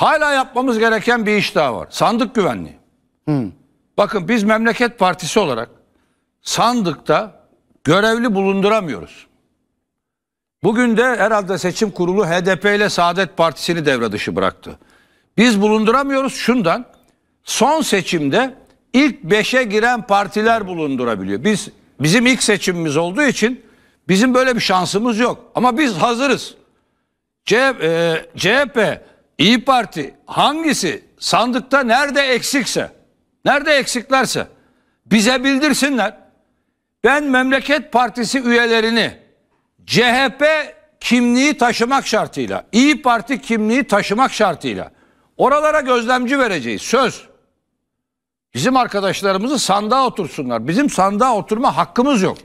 Hala yapmamız gereken bir iş daha var. Sandık güvenliği. Hı. Bakın biz memleket partisi olarak sandıkta görevli bulunduramıyoruz. Bugün de herhalde seçim kurulu HDP ile Saadet Partisi'ni devre dışı bıraktı. Biz bulunduramıyoruz şundan. Son seçimde ilk beşe giren partiler bulundurabiliyor. Biz bizim ilk seçimimiz olduğu için bizim böyle bir şansımız yok. Ama biz hazırız. CHP, e, CHP İyi Parti hangisi sandıkta nerede eksikse, nerede eksiklerse bize bildirsinler. Ben Memleket Partisi üyelerini CHP kimliği taşımak şartıyla, İyi Parti kimliği taşımak şartıyla oralara gözlemci vereceğiz. Söz. Bizim arkadaşlarımızı sandığa otursunlar. Bizim sandığa oturma hakkımız yok.